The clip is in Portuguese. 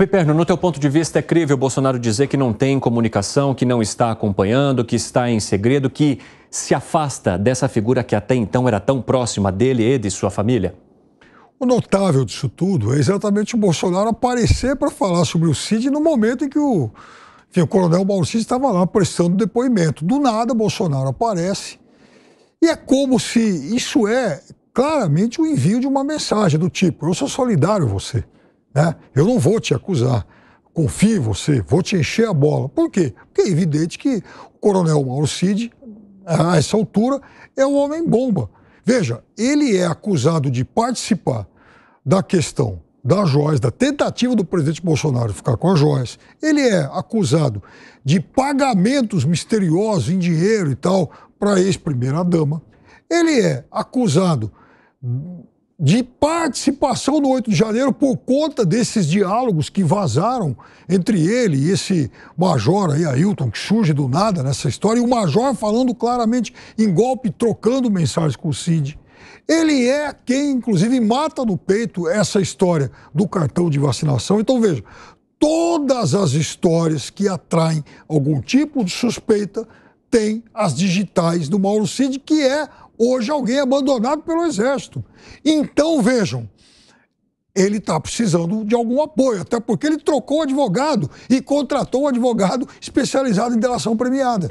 Piperno, no teu ponto de vista, é crível Bolsonaro dizer que não tem comunicação, que não está acompanhando, que está em segredo, que se afasta dessa figura que até então era tão próxima dele e de sua família? O notável disso tudo é exatamente o Bolsonaro aparecer para falar sobre o Cid no momento em que o, enfim, o coronel Mauricídio estava lá prestando depoimento. Do nada, Bolsonaro aparece e é como se isso é claramente o envio de uma mensagem do tipo: eu sou solidário a você. Né? Eu não vou te acusar. Confio em você, vou te encher a bola. Por quê? Porque é evidente que o coronel Mauro Cid, a essa altura, é um homem bomba. Veja, ele é acusado de participar da questão da Joyce, da tentativa do presidente Bolsonaro ficar com a Joyce. Ele é acusado de pagamentos misteriosos em dinheiro e tal para ex-primeira-dama. Ele é acusado de participação no 8 de janeiro por conta desses diálogos que vazaram entre ele e esse major aí, Ailton, que surge do nada nessa história, e o major falando claramente em golpe, trocando mensagens com o Cid. Ele é quem, inclusive, mata no peito essa história do cartão de vacinação. Então, veja, todas as histórias que atraem algum tipo de suspeita têm as digitais do Mauro Cid, que é hoje alguém é abandonado pelo Exército. Então, vejam, ele está precisando de algum apoio, até porque ele trocou advogado e contratou um advogado especializado em delação premiada.